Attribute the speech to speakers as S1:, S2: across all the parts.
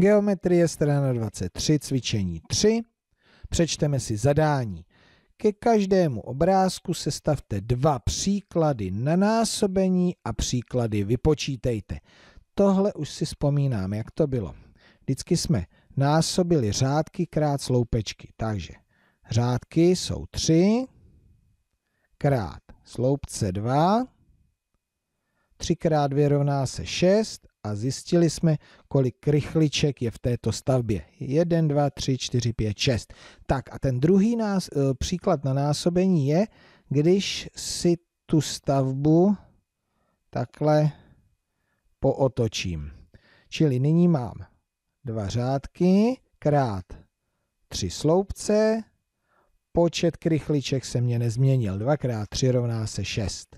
S1: Geometrie strana 23, cvičení 3. Přečteme si zadání. Ke každému obrázku sestavte dva příklady na násobení a příklady vypočítejte. Tohle už si vzpomínám, jak to bylo. Vždycky jsme násobili řádky krát sloupečky. Takže řádky jsou 3 krát sloupce 2. 3 krát 2 rovná se 6 a zjistili jsme, kolik rychliček je v této stavbě. 1, 2, 3, 4, 5, 6. Tak a ten druhý nás, e, příklad na násobení je, když si tu stavbu takhle pootočím. Čili nyní mám dva řádky krát tři sloupce, počet krychliček se mě nezměnil. 2 krát 3 rovná se 6.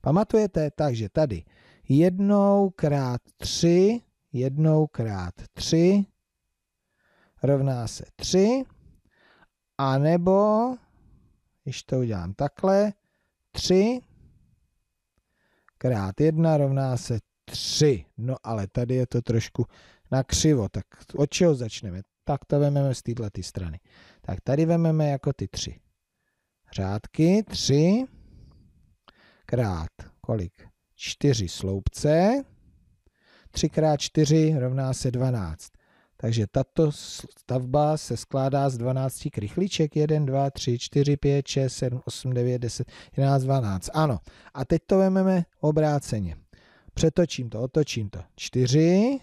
S1: Pamatujete? Takže tady jednou krát 3, jednou krát 3 rovná se 3, a nebo, když to udělám takhle, 3 krát 1 rovná se 3. No ale tady je to trošku na křivo, tak od čeho začneme? Tak to vememe z této ty strany. Tak tady vememe jako ty tři řádky. 3 krát kolik? čtyři sloupce. 3x4 rovná se 12. Takže tato stavba se skládá z 12 krychliček. 1, 2, 3, 4, 5, 6, 7, 8, 9, 10, 11, 12. Ano. A teď to vememe obráceně. Přetočím to, otočím to. 4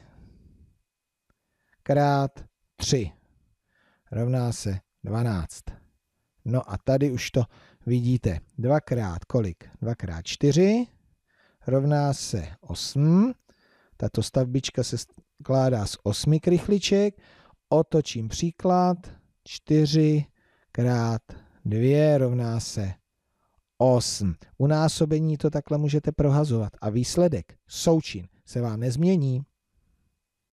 S1: krát 3 rovná se 12. No a tady už to vidíte. Dvakrát kolik? Dvakrát 4 rovná se 8. Tato stavbička se skládá z 8 krychliček. Otočím příklad. 4 krát 2 rovná se 8. U násobení to takhle můžete prohazovat a výsledek, součin, se vám nezmění.